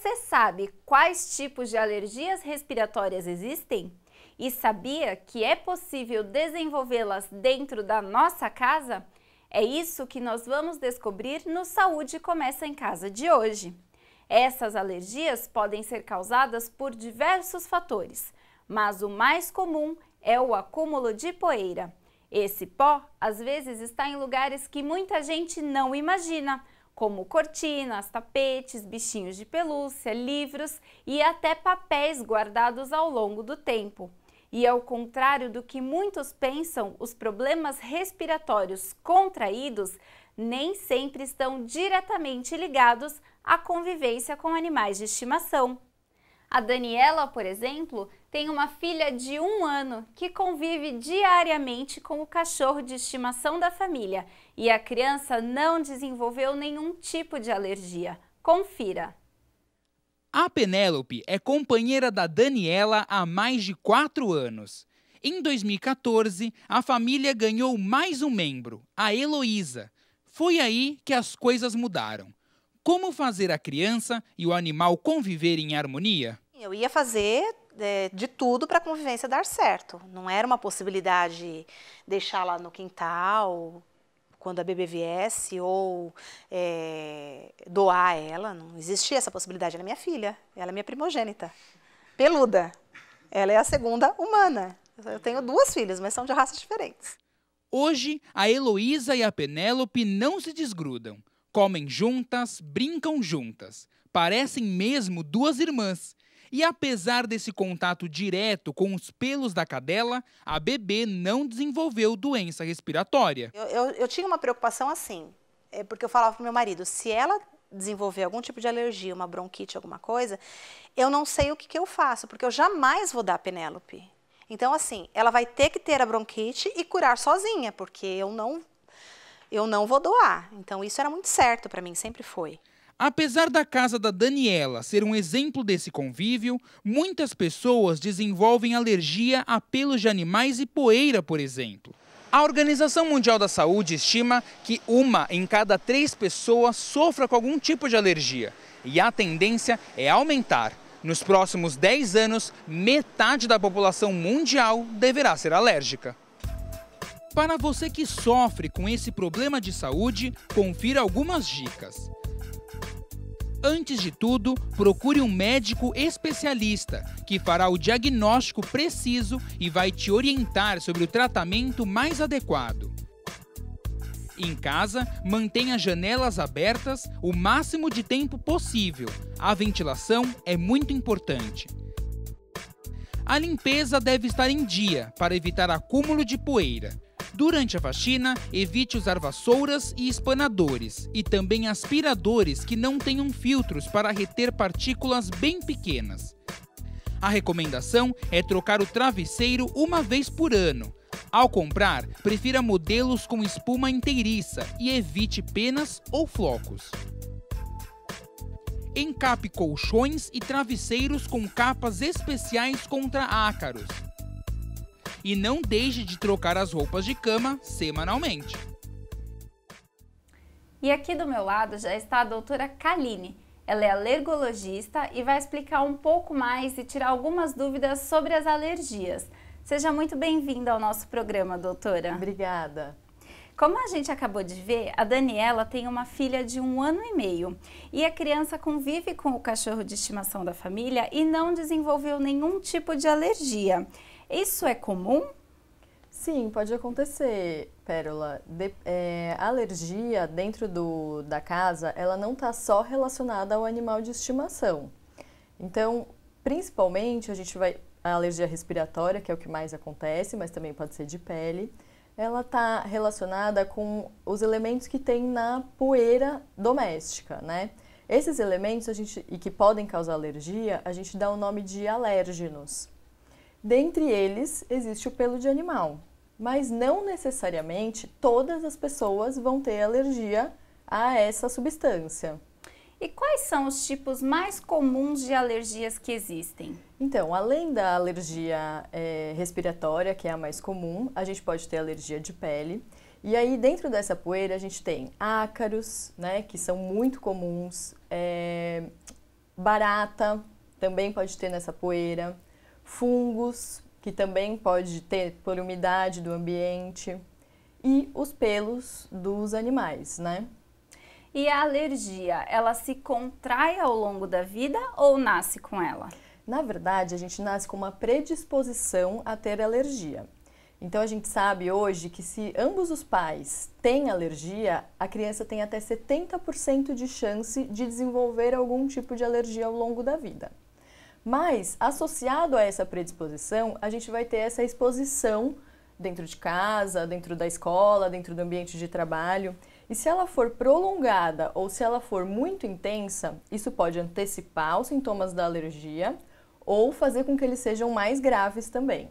Você sabe quais tipos de alergias respiratórias existem? E sabia que é possível desenvolvê-las dentro da nossa casa? É isso que nós vamos descobrir no Saúde Começa em Casa de hoje. Essas alergias podem ser causadas por diversos fatores, mas o mais comum é o acúmulo de poeira. Esse pó às vezes está em lugares que muita gente não imagina, como cortinas, tapetes, bichinhos de pelúcia, livros e até papéis guardados ao longo do tempo. E ao contrário do que muitos pensam, os problemas respiratórios contraídos nem sempre estão diretamente ligados à convivência com animais de estimação. A Daniela, por exemplo, tem uma filha de um ano que convive diariamente com o cachorro de estimação da família e a criança não desenvolveu nenhum tipo de alergia. Confira. A Penélope é companheira da Daniela há mais de quatro anos. Em 2014, a família ganhou mais um membro, a Heloísa. Foi aí que as coisas mudaram. Como fazer a criança e o animal conviverem em harmonia? Eu ia fazer é, de tudo para a convivência dar certo. Não era uma possibilidade deixá-la no quintal quando a bebê viesse ou é, doar ela. Não existia essa possibilidade. Ela é minha filha, ela é minha primogênita, peluda. Ela é a segunda humana. Eu tenho duas filhas, mas são de raças diferentes. Hoje, a Heloísa e a Penélope não se desgrudam. Comem juntas, brincam juntas. Parecem mesmo duas irmãs. E apesar desse contato direto com os pelos da cadela, a bebê não desenvolveu doença respiratória. Eu, eu, eu tinha uma preocupação assim, é porque eu falava pro meu marido, se ela desenvolver algum tipo de alergia, uma bronquite, alguma coisa, eu não sei o que, que eu faço, porque eu jamais vou dar a Penélope. Então, assim, ela vai ter que ter a bronquite e curar sozinha, porque eu não eu não vou doar. Então isso era muito certo para mim, sempre foi. Apesar da casa da Daniela ser um exemplo desse convívio, muitas pessoas desenvolvem alergia a pelos de animais e poeira, por exemplo. A Organização Mundial da Saúde estima que uma em cada três pessoas sofra com algum tipo de alergia. E a tendência é aumentar. Nos próximos 10 anos, metade da população mundial deverá ser alérgica. Para você que sofre com esse problema de saúde, confira algumas dicas. Antes de tudo, procure um médico especialista que fará o diagnóstico preciso e vai te orientar sobre o tratamento mais adequado. Em casa, mantenha janelas abertas o máximo de tempo possível. A ventilação é muito importante. A limpeza deve estar em dia para evitar acúmulo de poeira. Durante a faxina, evite usar vassouras e espanadores e também aspiradores que não tenham filtros para reter partículas bem pequenas. A recomendação é trocar o travesseiro uma vez por ano. Ao comprar, prefira modelos com espuma inteiriça e evite penas ou flocos. Encape colchões e travesseiros com capas especiais contra ácaros e não deixe de trocar as roupas de cama semanalmente. E aqui do meu lado já está a doutora Kaline. Ela é alergologista e vai explicar um pouco mais e tirar algumas dúvidas sobre as alergias. Seja muito bem-vinda ao nosso programa, doutora. Obrigada. Como a gente acabou de ver, a Daniela tem uma filha de um ano e meio e a criança convive com o cachorro de estimação da família e não desenvolveu nenhum tipo de alergia. Isso é comum? Sim, pode acontecer, Pérola. De, é, a alergia dentro do, da casa, ela não está só relacionada ao animal de estimação. Então, principalmente, a gente vai... A alergia respiratória, que é o que mais acontece, mas também pode ser de pele, ela está relacionada com os elementos que tem na poeira doméstica, né? Esses elementos a gente, e que podem causar alergia, a gente dá o nome de alérgenos. Dentre eles, existe o pelo de animal, mas não necessariamente todas as pessoas vão ter alergia a essa substância. E quais são os tipos mais comuns de alergias que existem? Então, além da alergia é, respiratória, que é a mais comum, a gente pode ter alergia de pele. E aí, dentro dessa poeira, a gente tem ácaros, né, que são muito comuns, é, barata também pode ter nessa poeira, fungos, que também pode ter por umidade do ambiente, e os pelos dos animais, né? E a alergia, ela se contrai ao longo da vida ou nasce com ela? Na verdade, a gente nasce com uma predisposição a ter alergia. Então a gente sabe hoje que se ambos os pais têm alergia, a criança tem até 70% de chance de desenvolver algum tipo de alergia ao longo da vida. Mas, associado a essa predisposição, a gente vai ter essa exposição dentro de casa, dentro da escola, dentro do ambiente de trabalho. E se ela for prolongada ou se ela for muito intensa, isso pode antecipar os sintomas da alergia ou fazer com que eles sejam mais graves também.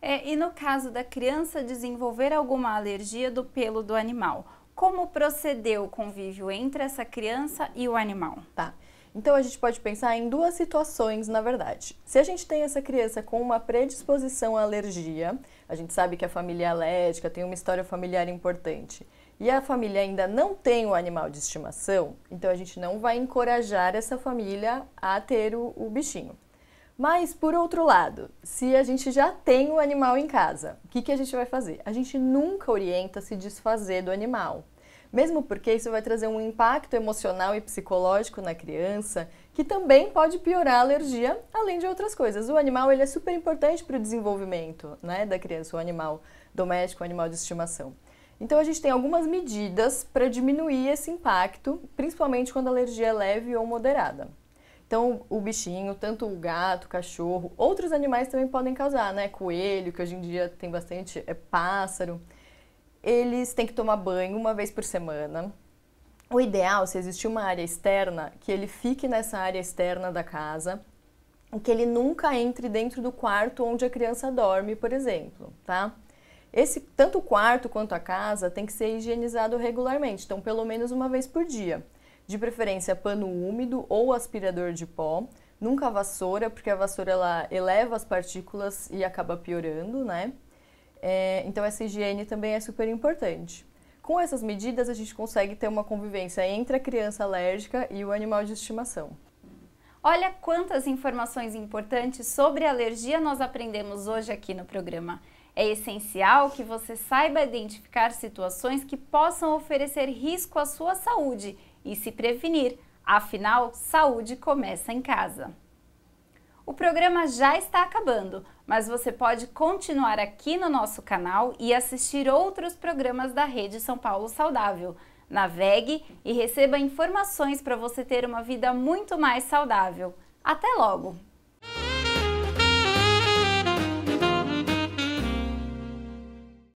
É, e no caso da criança desenvolver alguma alergia do pelo do animal, como procedeu o convívio entre essa criança e o animal? Tá. Então a gente pode pensar em duas situações, na verdade. Se a gente tem essa criança com uma predisposição à alergia, a gente sabe que a família é alérgica, tem uma história familiar importante, e a família ainda não tem o animal de estimação, então a gente não vai encorajar essa família a ter o, o bichinho. Mas, por outro lado, se a gente já tem o animal em casa, o que, que a gente vai fazer? A gente nunca orienta se desfazer do animal mesmo porque isso vai trazer um impacto emocional e psicológico na criança, que também pode piorar a alergia, além de outras coisas. O animal ele é super importante para o desenvolvimento né, da criança, o animal doméstico, o animal de estimação. Então a gente tem algumas medidas para diminuir esse impacto, principalmente quando a alergia é leve ou moderada. Então, o bichinho, tanto o gato, o cachorro, outros animais também podem causar, né? Coelho, que hoje em dia tem bastante, é pássaro eles têm que tomar banho uma vez por semana. O ideal, se existir uma área externa, que ele fique nessa área externa da casa, que ele nunca entre dentro do quarto onde a criança dorme, por exemplo, tá? Esse tanto o quarto quanto a casa tem que ser higienizado regularmente, então pelo menos uma vez por dia. De preferência pano úmido ou aspirador de pó, nunca vassoura, porque a vassoura ela eleva as partículas e acaba piorando, né? É, então, essa higiene também é super importante. Com essas medidas, a gente consegue ter uma convivência entre a criança alérgica e o animal de estimação. Olha quantas informações importantes sobre alergia nós aprendemos hoje aqui no programa. É essencial que você saiba identificar situações que possam oferecer risco à sua saúde e se prevenir. Afinal, saúde começa em casa. O programa já está acabando, mas você pode continuar aqui no nosso canal e assistir outros programas da Rede São Paulo Saudável. Navegue e receba informações para você ter uma vida muito mais saudável. Até logo!